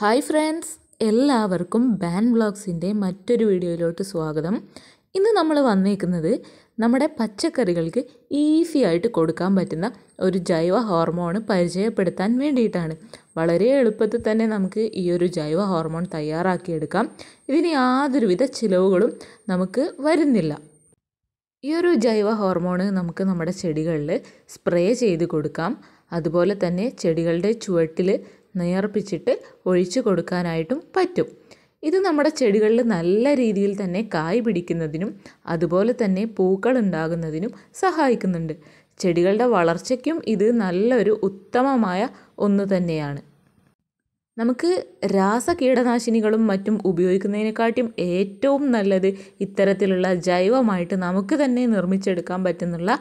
hi friends എല്ലാവർക്കും ബാൻ ബ്ലോഗ്സിൻ്റെ മറ്റൊരു വീഡിയോയിലോട്ട് സ്വാഗതം ഇന്ന് നമ്മൾ വന്നേക്കുന്നത് നമ്മുടെ പച്ചക്കറികൾക്ക് ഈസി ആയിട്ട് കൊടുക്കാൻ പറ്റുന്ന ഒരു ജൈവ ഹോർമോൺ പരിചയപ്പെടുത്താൻ വേണ്ടിയിട്ടാണ് വളരെ എളുപ്പത്തിൽ തന്നെ നമുക്ക് ഈ ഒരു ജൈവ ഹോർമോൺ തയ്യാറാക്കിയെടുക്കാം ഇതിന് യാതൊരുവിധ ചിലവുകളും നമുക്ക് വരുന്നില്ല ഈ ഒരു ജൈവ ഹോർമോൺ നമുക്ക് നമ്മുടെ ചെടികളിൽ സ്പ്രേ ചെയ്ത് കൊടുക്കാം അതുപോലെ തന്നെ ചെടികളുടെ ചുവട്ടിൽ നേർപ്പിച്ചിട്ട് ഒഴിച്ചു കൊടുക്കാനായിട്ടും പറ്റും ഇത് നമ്മുടെ ചെടികളിൽ നല്ല രീതിയിൽ തന്നെ കായ് പിടിക്കുന്നതിനും അതുപോലെ തന്നെ പൂക്കൾ ഉണ്ടാകുന്നതിനും സഹായിക്കുന്നുണ്ട് ചെടികളുടെ വളർച്ചയ്ക്കും ഇത് നല്ലൊരു ഉത്തമമായ ഒന്ന് തന്നെയാണ് നമുക്ക് കീടനാശിനികളും മറ്റും ഉപയോഗിക്കുന്നതിനെക്കാട്ടിയും ഏറ്റവും നല്ലത് ഇത്തരത്തിലുള്ള ജൈവമായിട്ട് നമുക്ക് തന്നെ നിർമ്മിച്ചെടുക്കാൻ പറ്റുന്നുള്ള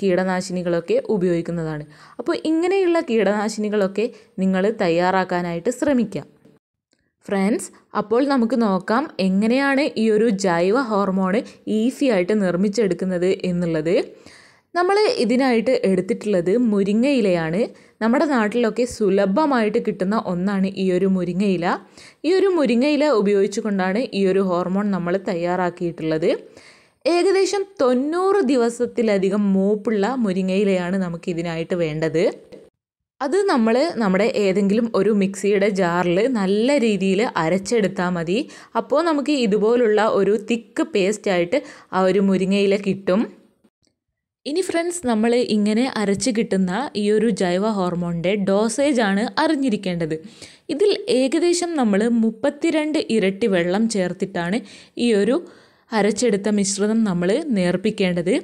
കീടനാശിനികളൊക്കെ ഉപയോഗിക്കുന്നതാണ് അപ്പോൾ ഇങ്ങനെയുള്ള കീടനാശിനികളൊക്കെ നിങ്ങൾ തയ്യാറാക്കാനായിട്ട് ശ്രമിക്കാം ഫ്രണ്ട്സ് അപ്പോൾ നമുക്ക് നോക്കാം എങ്ങനെയാണ് ഈ ഒരു ജൈവ ഹോർമോൺ ഈസി ആയിട്ട് നിർമ്മിച്ചെടുക്കുന്നത് എന്നുള്ളത് നമ്മൾ ഇതിനായിട്ട് എടുത്തിട്ടുള്ളത് മുരിങ്ങയിലയാണ് നമ്മുടെ നാട്ടിലൊക്കെ സുലഭമായിട്ട് കിട്ടുന്ന ഒന്നാണ് ഈ ഒരു മുരിങ്ങയില ഈ ഒരു മുരിങ്ങയില ഉപയോഗിച്ചുകൊണ്ടാണ് ഈ ഒരു ഹോർമോൺ നമ്മൾ തയ്യാറാക്കിയിട്ടുള്ളത് ഏകദേശം തൊണ്ണൂറ് ദിവസത്തിലധികം മൂപ്പുള്ള മുരിങ്ങയിലയാണ് നമുക്ക് ഇതിനായിട്ട് വേണ്ടത് അത് നമ്മൾ നമ്മുടെ ഏതെങ്കിലും ഒരു മിക്സിയുടെ ജാറിൽ നല്ല രീതിയിൽ അരച്ചെടുത്താൽ മതി അപ്പോൾ നമുക്ക് ഇതുപോലുള്ള ഒരു തിക്ക് പേസ്റ്റായിട്ട് ആ ഒരു മുരിങ്ങയില കിട്ടും ഇനി ഫ്രണ്ട്സ് നമ്മൾ ഇങ്ങനെ അരച്ച് കിട്ടുന്ന ഈ ഒരു ജൈവ ഹോർമോണിൻ്റെ ഡോസേജ് ആണ് അറിഞ്ഞിരിക്കേണ്ടത് ഇതിൽ ഏകദേശം നമ്മൾ മുപ്പത്തിരണ്ട് ഇരട്ടി വെള്ളം ചേർത്തിട്ടാണ് ഈ ഒരു അരച്ചെടുത്ത മിശ്രിതം നമ്മൾ നേർപ്പിക്കേണ്ടത്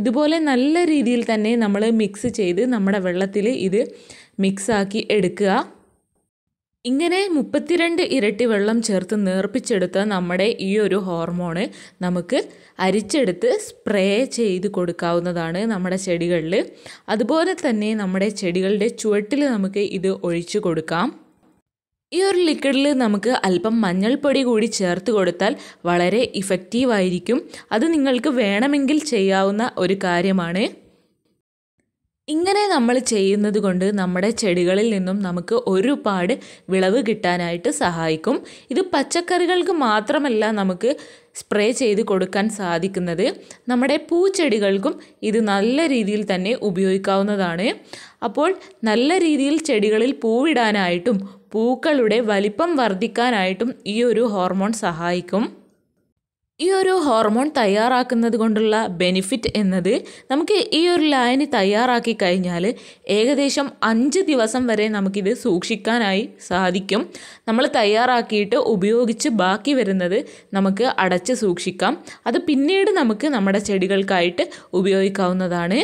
ഇതുപോലെ നല്ല രീതിയിൽ തന്നെ നമ്മൾ മിക്സ് ചെയ്ത് നമ്മുടെ വെള്ളത്തിൽ ഇത് മിക്സാക്കി എടുക്കുക ഇങ്ങനെ മുപ്പത്തിരണ്ട് ഇരട്ടി വെള്ളം ചേർത്ത് നേർപ്പിച്ചെടുത്ത നമ്മുടെ ഈ ഒരു ഹോർമോണ് നമുക്ക് അരിച്ചെടുത്ത് സ്പ്രേ ചെയ്ത് കൊടുക്കാവുന്നതാണ് നമ്മുടെ ചെടികളിൽ അതുപോലെ തന്നെ നമ്മുടെ ചെടികളുടെ ചുവട്ടിൽ നമുക്ക് ഇത് ഒഴിച്ചു കൊടുക്കാം ഈ ഒരു ലിക്വിഡിൽ നമുക്ക് അല്പം മഞ്ഞൾപ്പൊടി കൂടി ചേർത്ത് കൊടുത്താൽ വളരെ ഇഫക്റ്റീവായിരിക്കും അത് നിങ്ങൾക്ക് വേണമെങ്കിൽ ചെയ്യാവുന്ന ഒരു കാര്യമാണ് ഇങ്ങനെ നമ്മൾ ചെയ്യുന്നത് കൊണ്ട് നമ്മുടെ ചെടികളിൽ നിന്നും നമുക്ക് ഒരുപാട് വിളവ് കിട്ടാനായിട്ട് സഹായിക്കും ഇത് പച്ചക്കറികൾക്ക് മാത്രമല്ല നമുക്ക് സ്പ്രേ ചെയ്ത് കൊടുക്കാൻ സാധിക്കുന്നത് നമ്മുടെ പൂച്ചെടികൾക്കും ഇത് നല്ല രീതിയിൽ തന്നെ ഉപയോഗിക്കാവുന്നതാണ് അപ്പോൾ നല്ല രീതിയിൽ ചെടികളിൽ പൂവിടാനായിട്ടും പൂക്കളുടെ വലിപ്പം വർദ്ധിക്കാനായിട്ടും ഈ ഒരു ഹോർമോൺ സഹായിക്കും ഈ ഒരു ഹോർമോൺ തയ്യാറാക്കുന്നത് കൊണ്ടുള്ള ബെനിഫിറ്റ് എന്നത് നമുക്ക് ഈ ഒരു ലായനി തയ്യാറാക്കി കഴിഞ്ഞാൽ ഏകദേശം അഞ്ച് ദിവസം വരെ നമുക്കിത് സൂക്ഷിക്കാനായി സാധിക്കും നമ്മൾ തയ്യാറാക്കിയിട്ട് ഉപയോഗിച്ച് ബാക്കി വരുന്നത് നമുക്ക് അടച്ച് സൂക്ഷിക്കാം അത് പിന്നീട് നമുക്ക് നമ്മുടെ ചെടികൾക്കായിട്ട് ഉപയോഗിക്കാവുന്നതാണ്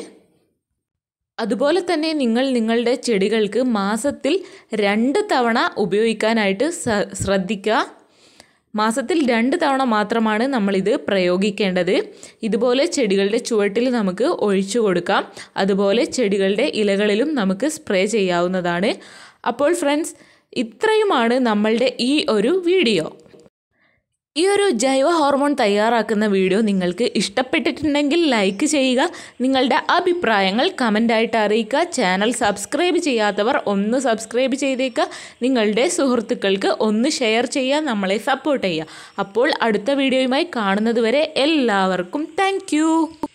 അതുപോലെ തന്നെ നിങ്ങൾ നിങ്ങളുടെ ചെടികൾക്ക് മാസത്തിൽ രണ്ട് തവണ ഉപയോഗിക്കാനായിട്ട് ശ്രദ്ധിക്കുക മാസത്തിൽ രണ്ട് തവണ മാത്രമാണ് നമ്മളിത് പ്രയോഗിക്കേണ്ടത് ഇതുപോലെ ചെടികളുടെ ചുവട്ടിൽ നമുക്ക് ഒഴിച്ചു കൊടുക്കാം അതുപോലെ ചെടികളുടെ ഇലകളിലും നമുക്ക് സ്പ്രേ ചെയ്യാവുന്നതാണ് അപ്പോൾ ഫ്രണ്ട്സ് ഇത്രയുമാണ് നമ്മളുടെ ഈ ഒരു വീഡിയോ ഈ ഒരു ജൈവ ഹോർമോൺ തയ്യാറാക്കുന്ന വീഡിയോ നിങ്ങൾക്ക് ഇഷ്ടപ്പെട്ടിട്ടുണ്ടെങ്കിൽ ലൈക്ക് ചെയ്യുക നിങ്ങളുടെ അഭിപ്രായങ്ങൾ കമൻ്റായിട്ട് അറിയിക്കുക ചാനൽ സബ്സ്ക്രൈബ് ചെയ്യാത്തവർ ഒന്ന് സബ്സ്ക്രൈബ് ചെയ്തേക്കുക നിങ്ങളുടെ സുഹൃത്തുക്കൾക്ക് ഒന്ന് ഷെയർ ചെയ്യുക നമ്മളെ സപ്പോർട്ട് ചെയ്യുക അപ്പോൾ അടുത്ത വീഡിയോയുമായി കാണുന്നതുവരെ എല്ലാവർക്കും താങ്ക്